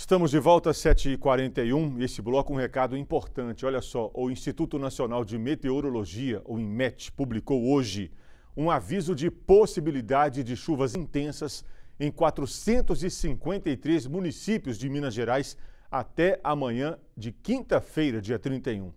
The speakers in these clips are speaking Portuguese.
Estamos de volta às 7h41 e esse bloco um recado importante. Olha só, o Instituto Nacional de Meteorologia, o INMET, publicou hoje um aviso de possibilidade de chuvas intensas em 453 municípios de Minas Gerais até amanhã de quinta-feira, dia 31.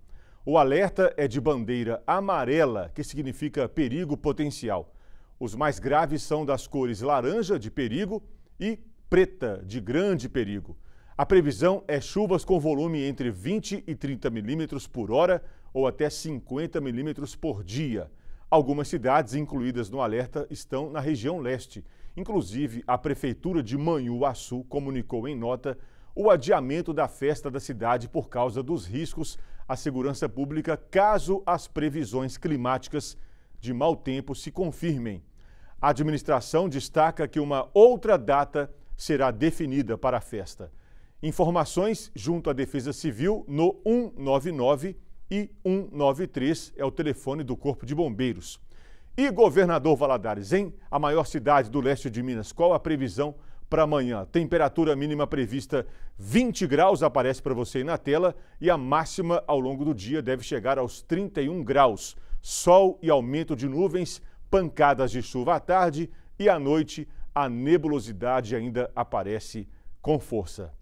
O alerta é de bandeira amarela, que significa perigo potencial. Os mais graves são das cores laranja, de perigo, e preta, de grande perigo. A previsão é chuvas com volume entre 20 e 30 milímetros por hora ou até 50 milímetros por dia. Algumas cidades incluídas no alerta estão na região leste. Inclusive, a Prefeitura de Manhuaçu comunicou em nota o adiamento da festa da cidade por causa dos riscos à segurança pública caso as previsões climáticas de mau tempo se confirmem. A administração destaca que uma outra data será definida para a festa. Informações junto à Defesa Civil no 199 e 193 é o telefone do Corpo de Bombeiros. E governador Valadares, em a maior cidade do leste de Minas, qual a previsão para amanhã? Temperatura mínima prevista 20 graus, aparece para você aí na tela, e a máxima ao longo do dia deve chegar aos 31 graus. Sol e aumento de nuvens, pancadas de chuva à tarde e à noite, a nebulosidade ainda aparece com força.